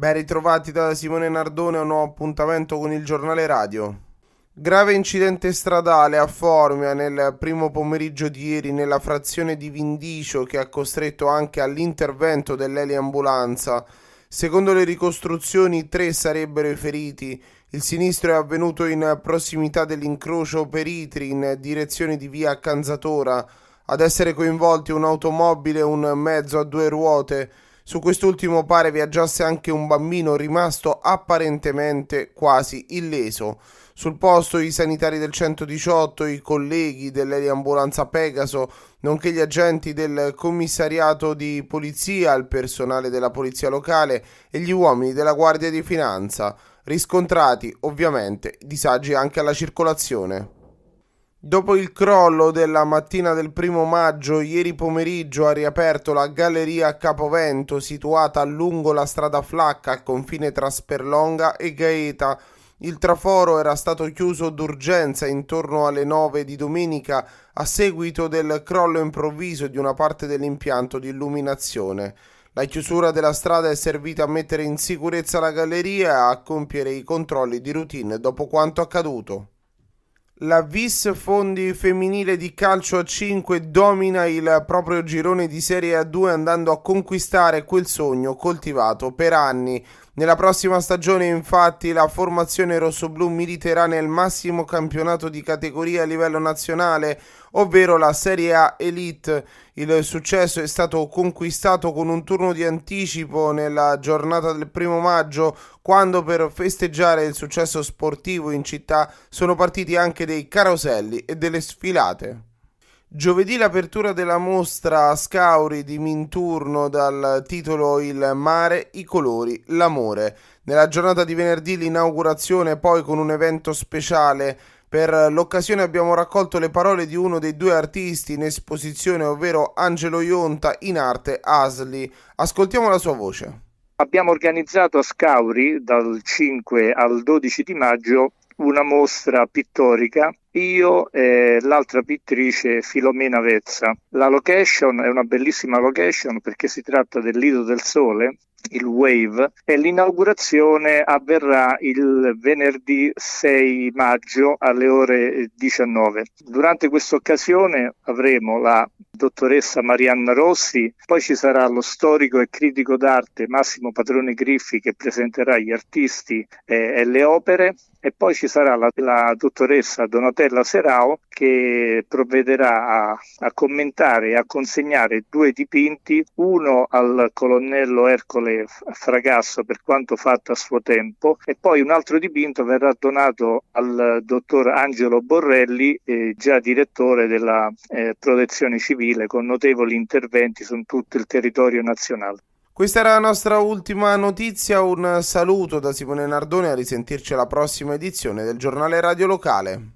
Ben ritrovati da Simone Nardone a un nuovo appuntamento con il giornale radio. Grave incidente stradale a Formia nel primo pomeriggio di ieri nella frazione di Vindicio che ha costretto anche all'intervento dell'eliambulanza. Secondo le ricostruzioni tre sarebbero i feriti. Il sinistro è avvenuto in prossimità dell'incrocio Peritri in direzione di via Canzatora. Ad essere coinvolti un'automobile e un mezzo a due ruote. Su quest'ultimo pare viaggiasse anche un bambino rimasto apparentemente quasi illeso. Sul posto i sanitari del 118, i colleghi dell'eliambulanza Pegaso, nonché gli agenti del commissariato di polizia, il personale della polizia locale e gli uomini della Guardia di Finanza, riscontrati ovviamente disagi anche alla circolazione. Dopo il crollo della mattina del primo maggio, ieri pomeriggio ha riaperto la galleria Capovento situata lungo la strada Flacca al confine tra Sperlonga e Gaeta. Il traforo era stato chiuso d'urgenza intorno alle 9 di domenica a seguito del crollo improvviso di una parte dell'impianto di illuminazione. La chiusura della strada è servita a mettere in sicurezza la galleria e a compiere i controlli di routine dopo quanto accaduto. La Vis Fondi femminile di calcio a 5 domina il proprio girone di Serie A2 andando a conquistare quel sogno coltivato per anni. Nella prossima stagione infatti la formazione rossoblù militerà nel massimo campionato di categoria a livello nazionale, ovvero la Serie A Elite. Il successo è stato conquistato con un turno di anticipo nella giornata del primo maggio, quando per festeggiare il successo sportivo in città sono partiti anche dei caroselli e delle sfilate. Giovedì l'apertura della mostra Scauri di Minturno dal titolo Il mare, i colori, l'amore. Nella giornata di venerdì l'inaugurazione poi con un evento speciale per l'occasione abbiamo raccolto le parole di uno dei due artisti in esposizione, ovvero Angelo Ionta in arte Asli. Ascoltiamo la sua voce. Abbiamo organizzato a Scauri dal 5 al 12 di maggio una mostra pittorica, io e l'altra pittrice Filomena Vezza. La location è una bellissima location perché si tratta del Lido del Sole il Wave e l'inaugurazione avverrà il venerdì 6 maggio alle ore 19. Durante questa occasione avremo la dottoressa Marianna Rossi, poi ci sarà lo storico e critico d'arte Massimo Padrone Griffi che presenterà gli artisti eh, e le opere e poi ci sarà la, la dottoressa Donatella Serao che provvederà a, a commentare e a consegnare due dipinti, uno al colonnello Ercole quale Fragasso per quanto fatta a suo tempo e poi un altro dipinto verrà donato al dottor Angelo Borrelli, eh, già direttore della eh, protezione civile, con notevoli interventi su tutto il territorio nazionale. Questa era la nostra ultima notizia, un saluto da Simone Nardone, a risentirci alla prossima edizione del giornale radio locale.